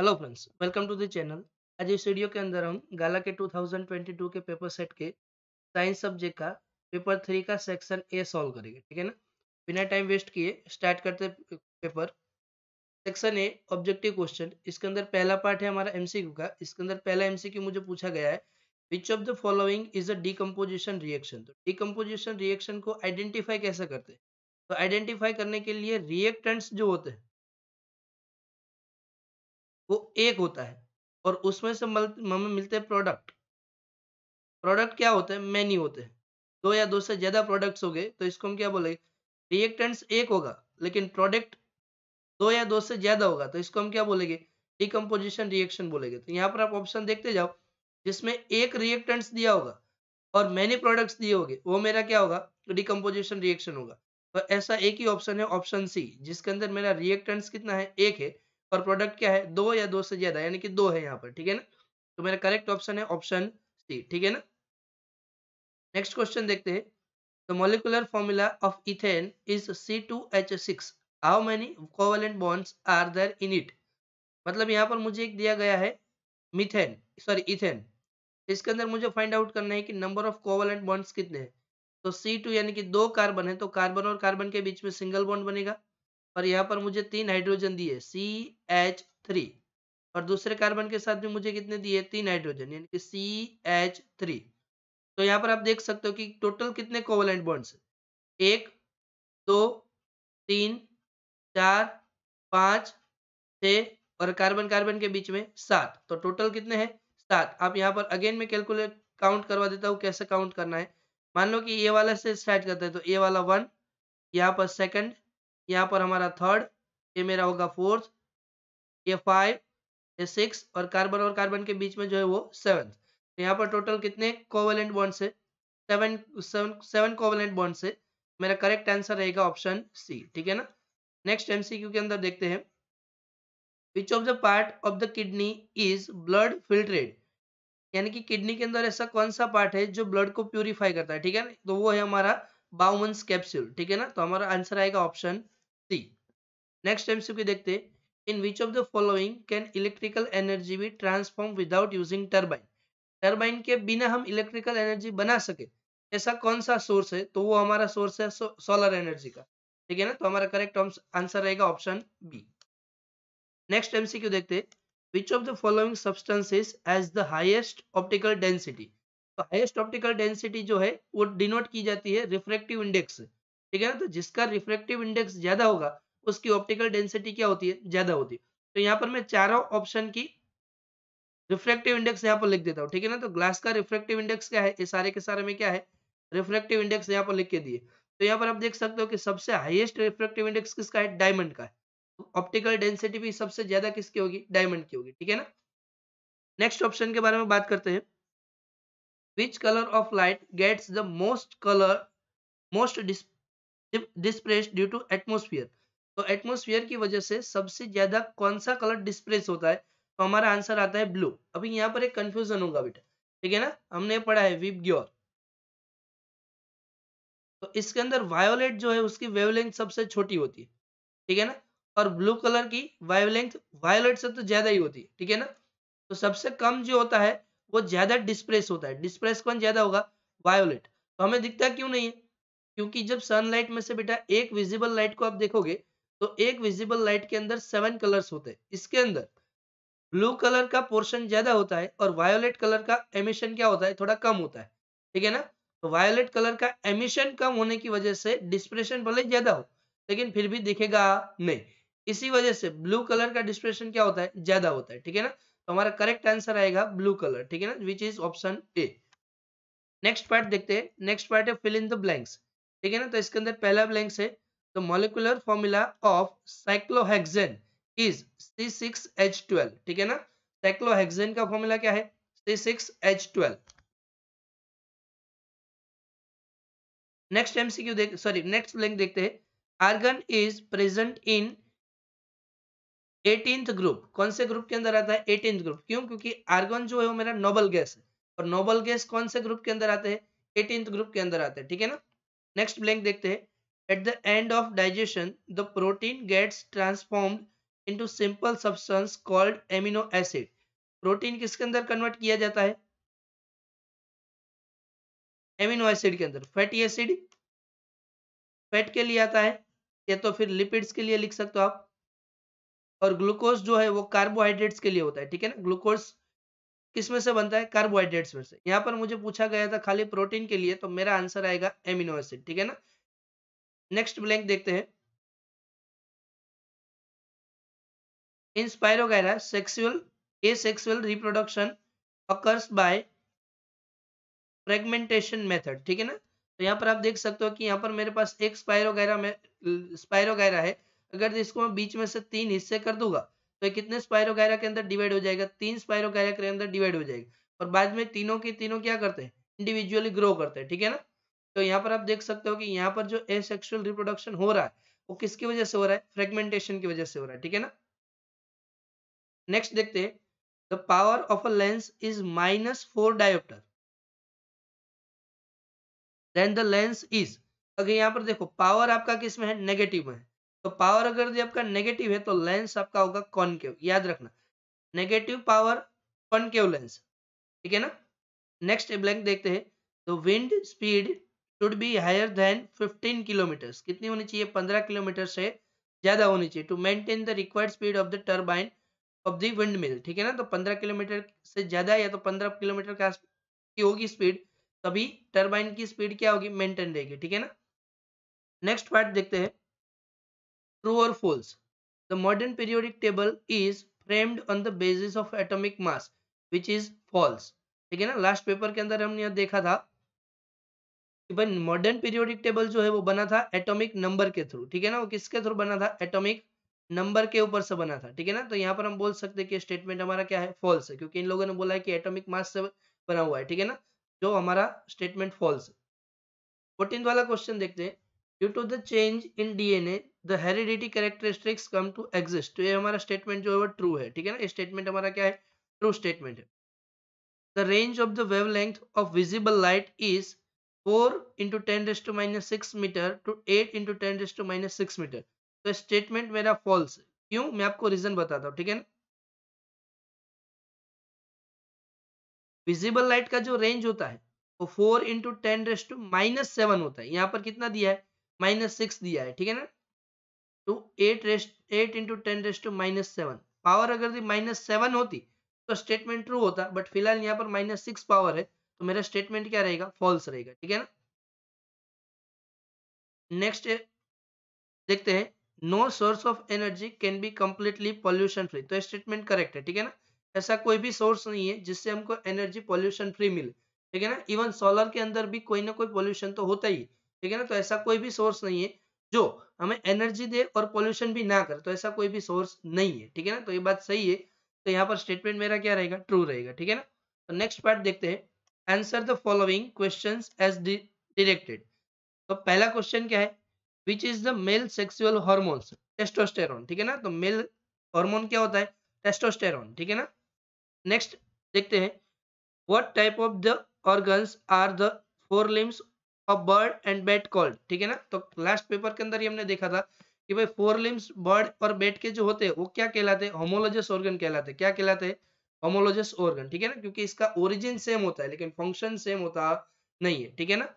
Hello friends welcome to the channel आज इस video के अंदर हम गाला के 2022 के पेपर सेट के साइंस सब्जेक्ट का पेपर थ्री का सेक्शन ए सॉल्व करेंगे ठीक है ना बिना टाइम वेस्ट किए स्टार्ट करते paper section A objective question इसके अंदर पहला पार्ट है हमारा एमसीक्यू का इसके अंदर पहला एमसीक्यू मुझे पूछा गया है which of the following is a decomposition reaction तो डीकम्पोजिशन रिएक्शन को आइडेंटिफाई कैसे करते हैं तो आइडेंटिफाई करने के लिए रिएक्टेंट्स जो होते हैं वो एक होता है और उसमें से हमें मिलते हैं प्रोडक्ट प्रोडक्ट क्या होते हैं मैनी होते हैं दो या दो से ज्यादा प्रोडक्ट्स हो गए तो इसको हम क्या बोले रिएक्टेंट्स एक होगा लेकिन प्रोडक्ट दो या दो से ज्यादा होगा तो इसको हम क्या बोलेंगे डिकम्पोजिशन रिएक्शन बोलेंगे तो यहाँ पर आप ऑप्शन देखते जाओ जिसमें एक रिएक्टेंट्स दिया होगा और मैनी प्रोडक्ट्स दिए होंगे वो मेरा क्या होगा डिकम्पोजिशन रिएक्शन होगा तो ऐसा एक ही ऑप्शन है ऑप्शन सी जिसके अंदर मेरा रिएक्टेंट्स कितना है एक है पर प्रोडक्ट क्या है दो या दो से ज्यादा यानी कि दो है यहाँ पर ठीक है ना तो मेरा करेक्ट ऑप्शन है ऑप्शन सी ठीक है ना नेक्स्ट क्वेश्चन देखते हैं of ethane is C two H six how many covalent bonds are there in it मतलब यहाँ पर मुझे एक दिया गया है मिथेन सॉरी इथेन इसके अंदर मुझे फाइंड आउट करना है कि नंबर ऑफ कोवेलेंट बॉन्ड्स कितने हैं तो टू यानी कि दो कार्बन है तो कार्बन और कार्बन के बीच में सिंगल बॉन्ड बनेगा और यहाँ पर मुझे तीन हाइड्रोजन दिए सी एच थ्री और दूसरे कार्बन के साथ भी मुझे कितने दिए तीन हाइड्रोजन यानी कि सी एच थ्री तो यहाँ पर आप देख सकते हो कि टोटल कितने कोवलेंट बॉन्ड्स एक दो तीन चार पाँच छ और कार्बन कार्बन के बीच में सात तो टोटल कितने हैं सात आप यहाँ पर अगेन में कैलकुलेट काउंट करवा देता हूँ कैसे काउंट करना है मान लो कि ये वाला से स्टार्ट करते हैं तो ये वाला वन यहाँ पर सेकंड यहाँ पर हमारा थर्ड ये मेरा होगा फोर्थ ये फाइव ये सिक्स और कार्बन और कार्बन के बीच में जो है वो सेवन तो यहाँ पर टोटल कितने कोवेलेंट बॉन्ड्स है seven seven seven covalent bonds है मेरा करेक्ट आंसर रहेगा ऑप्शन सी ठीक है ना नेक्स्ट क्यू के अंदर देखते हैं which of the part of the kidney is blood filtered यानी कि किडनी के अंदर ऐसा कौन सा पार्ट है जो ब्लड को प्यूरिफाई करता है ठीक है ना तो वो है हमारा बाउमन कैप्सूल ठीक है ना तो हमारा आंसर आएगा ऑप्शन सी नेक्स्ट सी देखते in which of the following can electrical energy be transform without using turbine turbine के बिना हम इलेक्ट्रिकल एनर्जी बना सके ऐसा कौन सा सोर्स है तो वो हमारा सोर्स है सोलर एनर्जी का ठीक है ना तो हमारा करेक्ट आंसर रहेगा ऑप्शन बी नेक्स्ट एमसीक्यू देखते which of the following substances has the highest optical density तो हाईएस्ट ऑप्टिकल डेंसिटी जो है वो डिनोट की जाती है रिफ्रेक्टिव इंडेक्स से ठीक है ना तो जिसका रिफ्रेक्टिव इंडेक्स ज्यादा होगा उसकी ऑप्टिकल डेंसिटी क्या होती है ज्यादा होती है तो यहाँ पर मैं चारों ऑप्शन की रिफ्रेक्टिव इंडेक्स यहाँ पर लिख देता हूँ ठीक है ना तो ग्लास का रिफ्रेक्टिव इंडेक्स क्या है ये सारे के सारे में क्या है रिफ्रेक्टिव इंडेक्स यहाँ पर लिख के दिए तो यहाँ पर आप देख सकते हो कि सबसे हाईएस्ट रिफ्रेक्टिव इंडेक्स किसका है डायमंड का है ऑप्टिकल डेंसिटी भी सबसे ज्यादा किसकी होगी डायमंड की होगी ठीक है ना नेक्स्ट ऑप्शन के बारे में बात करते हैं which colour of light gets the most colour most dispersed due to atmosphere तो एटमोस्फियर की वजह से सबसे ज्यादा कौन सा कलर डिस्प्रेस होता है तो हमारा आंसर आता है ब्लू अभी यहाँ पर एक कंफ्यूजन होगा बेटा ठीक है ना हमने पढ़ा है विप ग्योर तो इसके अंदर वायोलेट जो है उसकी वेवलेंथ सबसे छोटी होती है ठीक है ना और ब्लू कलर की वायोलेंथ वायोलेट से तो ज्यादा ही होती है ठीक है ना तो सबसे कम जो होता है वो ज्यादा डिस्प्रेस होता है डिस्प्रेस कौन ज्यादा होगा वायोलेट तो हमें दिखता क्यों नहीं है क्योंकि जब सनलाइट में से बेटा एक विजिबल लाइट को आप देखोगे तो एक विजिबल लाइट के अंदर सेवन कलर्स होते हैं इसके अंदर ब्लू कलर का पोर्शन ज्यादा होता है और वायोलेट कलर का एमिशन क्या होता है थोड़ा कम होता है ठीक है ना तो वायोलेट कलर का एमिशन कम होने की वजह से डिस्प्रेशन भले ज्यादा हो लेकिन फिर भी दिखेगा नहीं इसी वजह से ब्लू कलर का डिस्प्रेशन क्या होता है ज्यादा होता है ठीक है ना तो हमारा करेक्ट आंसर आएगा ब्लू कलर ठीक है ना which is option A next part देखते हैं नेक्स्ट पार्ट है फिल इन द ब्लैंक्स ठीक है ना तो इसके अंदर पहला ब्लैंक है तो molecular formula of cyclohexane is C six H twelve ठीक है ना साइक्लोहेक्सेन का फॉर्मूला क्या है C six H twelve next MCQ देख सॉरी नेक्स्ट ब्लैंक देखते हैं argon is present in eighteenth group कौन से ग्रुप के अंदर आता है एटींथ ग्रुप क्यों क्योंकि आर्गन जो है वो मेरा नोबल गैस है और नोबल गैस कौन से ग्रुप के अंदर आते हैं एटींथ ग्रुप के अंदर आते हैं ठीक है ना नेक्स्ट ब्लैंक देखते हैं at the end of digestion the protein gets transformed into simple substance called amino acid protein किसके अंदर कन्वर्ट किया जाता है एमिनो एसिड के अंदर फैटी एसिड फैट के लिए आता है या तो फिर लिपिड्स के लिए लिख सकते हो आप और ग्लूकोज जो है वो कार्बोहाइड्रेट्स के लिए होता है ठीक है ना ग्लूकोज किसमें से बनता है कार्बोहाइड्रेट्स में से यहाँ पर मुझे पूछा गया था खाली प्रोटीन के लिए तो मेरा आंसर आएगा एमिनो एसिड ठीक है ना नेक्स्ट ब्लैंक देखते हैं in sexual asexual reproduction occurs by fragmentation method ठीक है ना तो यहाँ पर आप देख सकते हो कि यहाँ पर मेरे पास एक स्पायरोगायरा में स्पायरोगायरा है अगर इसको मैं बीच में से तीन हिस्से कर दूंगा तो कितने स्पायरोगैरा के अंदर डिवाइड हो जाएगा तीन स्पायरोगैरा के अंदर डिवाइड हो जाएगा और बाद में तीनों के तीनों क्या करते हैं इंडिविजुअली ग्रो करते हैं ठीक है ना तो यहाँ पर आप देख सकते हो कि यहाँ पर जो एसेक्सुअल रिप्रोडक्शन हो रहा है वो किसकी वजह से हो रहा है फ्रेगमेंटेशन की वजह से हो रहा है ठीक है ना नेक्स्ट देखते the power of a lens is minus four dioptre then the lens is अगर यहाँ पर देखो पावर आपका किसमें है नेगेटिव में है तो पावर अगर यदि आपका नेगेटिव है तो लेंस आपका होगा कॉनकेव याद रखना नेगेटिव पावर कॉनकेव लेंस ठीक है ना नेक्स्ट ब्लैंक देखते हैं तो wind speed should be higher than 15 kilometre कितनी होनी चाहिए 15 किलोमीटर से ज्यादा होनी चाहिए to maintain the required speed of the turbine of the wind mill ठीक है ना तो 15 किलोमीटर से ज्यादा या तो 15 किलोमीटर का की होगी स्पीड तभी टर्बाइन की स्पीड क्या होगी मेंटेन रहेगी ठीक है ना नेक्स्ट पार्ट देखते हैं True or false? The modern periodic table is framed on the basis of atomic mass, which is false. ठीक है ना लास्ट पेपर के अंदर हमने देखा था कि भाई मॉडर्न पीरियोडिक टेबल जो है वो बना था एटॉमिक नंबर के थ्रू ठीक है ना वो किसके थ्रू बना था एटॉमिक नंबर के ऊपर से बना था ठीक है ना तो यहाँ पर हम बोल सकते हैं कि स्टेटमेंट हमारा क्या है फॉल्स है क्योंकि इन लोगों ने बोला है कि एटॉमिक मास से बना हुआ है ठीक है ना जो हमारा स्टेटमेंट फॉल्स है फोर्टीन वाला क्वेश्चन देखते हैं due to the change in DNA the heredity characteristics come to exist तो ये हमारा स्टेटमेंट जो है वो ट्रू है ठीक है ना ये स्टेटमेंट हमारा क्या है ट्रू स्टेटमेंट है the range of the wave length of visible light is four into ten raise to minus six metre to eight into ten raise to minus six metre तो स्टेटमेंट मेरा false है क्यों मैं आपको reason बताता हूँ ठीक है ना विजिबल लाइट का जो रेंज होता है वो four into ten raise to minus seven होता है यहाँ पर कितना दिया है माइनस सिक्स दिया है ठीक है ना तो eight raised eight into ten raised to minus seven power अगर माइनस सेवन होती तो स्टेटमेंट ट्रू होता बट फिलहाल यहाँ पर माइनस सिक्स पावर है तो मेरा स्टेटमेंट क्या रहेगा फॉल्स रहेगा ठीक है ना नेक्स्ट देखते हैं no source of energy can be completely pollution free तो स्टेटमेंट करेक्ट है ठीक है ना ऐसा कोई भी सोर्स नहीं है जिससे हमको एनर्जी पॉल्यूशन फ्री मिले ठीक है ना इवन सोलर के अंदर भी कोई ना कोई पॉल्यूशन तो होता ही ठीक है ना तो ऐसा कोई भी सोर्स नहीं है जो हमें एनर्जी दे और पॉल्यूशन भी ना करे तो ऐसा कोई भी सोर्स नहीं है ठीक है ना तो ये बात सही है तो यहाँ पर स्टेटमेंट मेरा क्या रहेगा ट्रू रहेगा ठीक है ना तो नेक्स्ट पार्ट देखते हैं answer the following question as directed तो पहला क्वेश्चन क्या है which is the male sexual hormones testosterone ठीक है ना तो मेल हॉर्मोन क्या होता है टेस्टोस्टेरॉन ठीक है ना नेक्स्ट देखते हैं what type of the organs are the forelimbs bird and bat call ठीक है ना तो लास्ट पेपर के अंदर ही हमने देखा था कि भाई फोर लिम्स बर्ड और बेट के जो होते हैं वो क्या कहलाते हैं होमोलोजस ऑर्गन कहलाते हैं क्या कहलाते हैं होमोलोजियस ऑर्गन ठीक है ना क्योंकि इसका ओरिजिन सेम होता है लेकिन फंक्शन सेम होता नहीं है ठीक है ना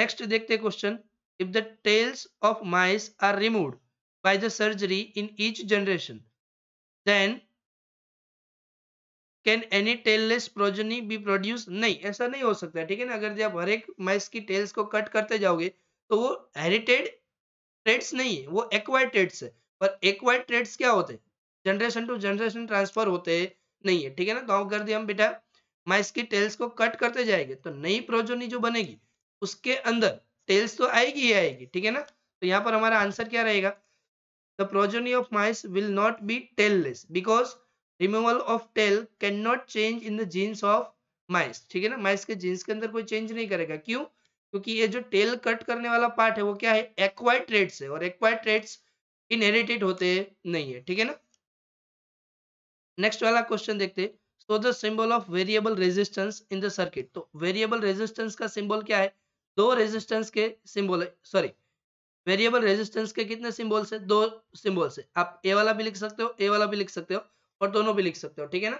नेक्स्ट देखते question if the tails of mice are removed by the surgery in each generation then can any tailless progeny be produce नहीं ऐसा नहीं हो सकता ठीक है ना अगर जब हर एक मैस की टेल्स को कट करते जाओगे तो वो हेरिटेड ट्रेड्स नहीं है वो एक्वायर्ड ट्रेड्स है पर एक्वायर्ड ट्रेड्स क्या होते हैं जनरेशन टू जनरेशन ट्रांसफर होते हैं नहीं है ठीक है ना तो अगर दिया हम बेटा माइस की टेल्स को कट करते जाएंगे तो नई प्रोजोनी जो बनेगी उसके अंदर टेल्स तो आएगी ही आएगी ठीक है ना तो यहाँ पर हमारा आंसर क्या रहेगा the progeny of mice will not be tailless because removal of tail can not change in the genes of mice ठीक है ना माइस के जीन्स के अंदर कोई चेंज नहीं करेगा क्यों क्योंकि ये जो टेल कट करने वाला पार्ट है वो क्या है एक्वाइड ट्रेड्स है और एक्वाइड ट्रेड्स इनहेरिटेड होते नहीं है ठीक है ना नेक्स्ट वाला क्वेश्चन देखते so the symbol of variable resistance in the circuit तो वेरिएबल रेजिस्टेंस का सिंबल क्या है दो रेजिस्टेंस के सिंबल है सॉरी वेरिएबल रेजिस्टेंस के कितने सिंबल्स है दो सिंबल्स है आप ए वाला भी लिख सकते हो ए वाला भी लिख सकते हो और दोनों भी लिख सकते हो ठीक है ना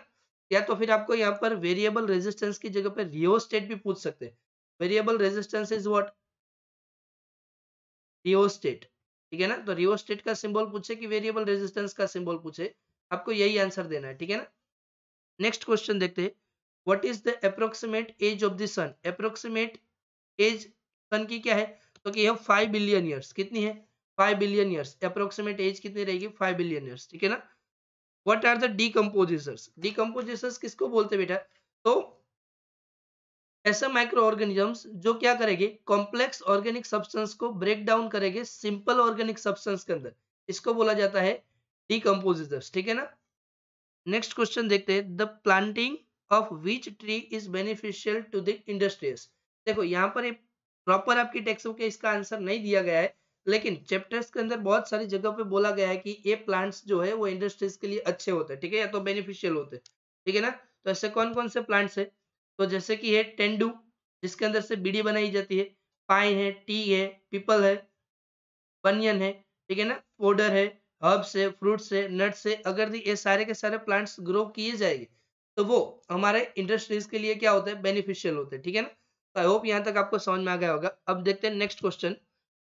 या तो फिर आपको यहाँ पर वेरिएबल रेजिस्टेंस की जगह पर रियोस्टेट भी पूछ सकते हैं variable resistance is what rheostat ठीक है ना तो रियोस्टेट का सिंबल पूछे कि वेरिएबल रेजिस्टेंस का सिंबल पूछे आपको यही आंसर देना है ठीक है ना नेक्स्ट क्वेश्चन देखते हैं what is the approximate age of the sun approximate age sun की क्या है तो कि यह फाइव बिलियन ईयर्स कितनी है five billion years approximate age कितनी रहेगी फाइव बिलियन ईयर्स ठीक है ना what are the decomposers decomposers किसको बोलते बेटा तो ऐसे माइक्रो ऑर्गेनिजम्स जो क्या करेगी कॉम्प्लेक्स ऑर्गेनिक सब्सटेंस को ब्रेक डाउन करेंगे सिंपल ऑर्गेनिक सब्सटेंस के अंदर इसको बोला जाता है डीकम्पोजिटर्स ठीक है ना नेक्स्ट क्वेश्चन देखते हैं the planting of which tree is beneficial to the industries देखो यहाँ पर प्रॉपर आपकी टेक्सट बुक है इसका आंसर नहीं दिया गया है लेकिन चैप्टर्स के अंदर बहुत सारी जगह पे बोला गया है कि ये प्लांट्स जो है वो इंडस्ट्रीज के लिए अच्छे होते हैं ठीक है या तो बेनिफिशियल होते हैं ठीक है ना तो ऐसे कौन कौन से प्लांट्स है तो जैसे कि है टेंडू जिसके अंदर से बीड़ी बनाई जाती है पाइन है टी है पीपल है बनियन है ठीक है ना पोडर है हर्ब्स है फ्रूट्स है नट्स है अगर ये सारे के सारे प्लांट्स ग्रो किए जाएंगे तो वो हमारे इंडस्ट्रीज के लिए क्या होता है बेनिफिशियल होते हैं ठीक है ना तो आई होप यहाँ तक आपको समझ में आ गया होगा अब देखते हैं next question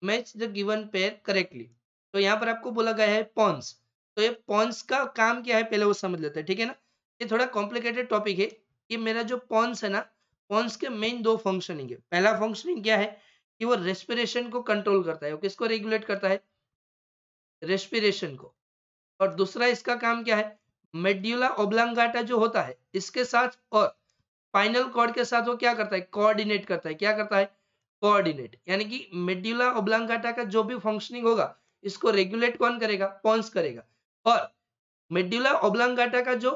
match the given pair correctly तो यहाँ पर आपको बोला गया है पॉन्स तो ये पॉन्स का काम क्या है पहले वो समझ लेते हैं ठीक है ना ये थोड़ा कॉम्प्लिकेटेड टॉपिक है कि मेरा जो पॉन्स है ना पॉन्स के मेन दो फंक्शनिंग है पहला फंक्शनिंग क्या है कि वो रेस्पिरेशन को कंट्रोल करता है वो किसको रेगुलेट करता है रेस्पिरेशन को और दूसरा इसका काम क्या है मेड्यूला ओब्लांगाटा जो होता है इसके साथ और फाइनल कॉर्ड के साथ वो क्या करता है कोऑर्डिनेट करता है क्या करता है कोऑर्डिनेट यानी कि मेड्यूला ओब्लंगाटा का जो भी फंक्शनिंग होगा इसको रेगुलेट कौन करेगा पॉन्स करेगा और मेड्यूला ओब्लंगाटा का जो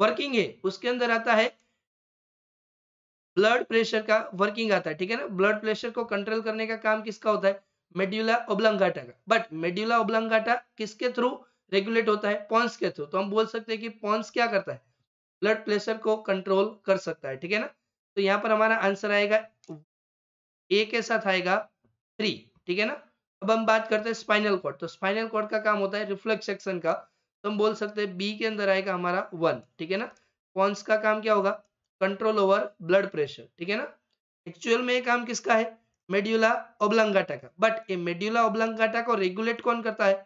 वर्किंग है उसके अंदर आता है ब्लड प्रेशर का वर्किंग आता है ठीक है ना ब्लड प्रेशर को कंट्रोल करने का काम किसका होता है मेड्यूला ओब्लंगाटा का बट मेड्यूला ओब्लंगाटा किसके थ्रू रेगुलेट होता है पॉन्स के थ्रू तो हम बोल सकते हैं कि पॉन्स क्या करता है ब्लड प्रेशर को कंट्रोल कर सकता है ठीक है ना तो यहाँ पर हमारा आंसर आएगा ए के साथ आएगा थ्री ठीक है ना अब हम बात करते हैं स्पाइनल कॉर्ड तो स्पाइनल कॉर्ड का काम होता है रिफ्लेक्स सेक्शन का तो हम बोल सकते हैं बी के अंदर आएगा हमारा वन ठीक है ना कॉन्स का काम क्या होगा कंट्रोल ओवर ब्लड प्रेशर ठीक है ना एक्चुअल में ये काम किसका है मेड्यूला ओब्लंगाटा का बट ये मेड्यूला ओब्लंगाटा को रेगुलेट कौन करता है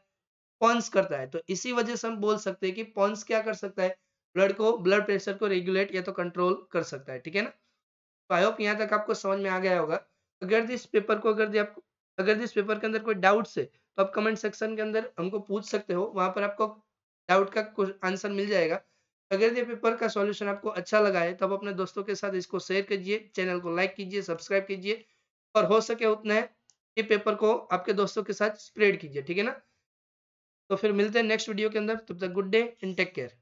पॉन्स करता है तो इसी वजह से हम बोल सकते हैं कि पॉन्स क्या कर सकता है ब्लड को ब्लड प्रेशर को रेगुलेट या तो कंट्रोल कर सकता है ठीक है ना तो आई होप यहाँ तक आपको समझ में आ गया होगा अगर इस पेपर को अगर आप अगर इस पेपर के अंदर कोई डाउट है तो आप कमेंट सेक्शन के अंदर हमको पूछ सकते हो वहां पर आपको डाउट का आंसर मिल जाएगा अगर ये पेपर का सॉल्यूशन आपको अच्छा लगा है तो आप अपने दोस्तों के साथ इसको शेयर कीजिए चैनल को लाइक कीजिए सब्सक्राइब कीजिए और हो सके उतने ये पेपर को आपके दोस्तों के साथ स्प्रेड कीजिए ठीक है ना तो फिर मिलते हैं नेक्स्ट वीडियो के अंदर तब तक good day and take care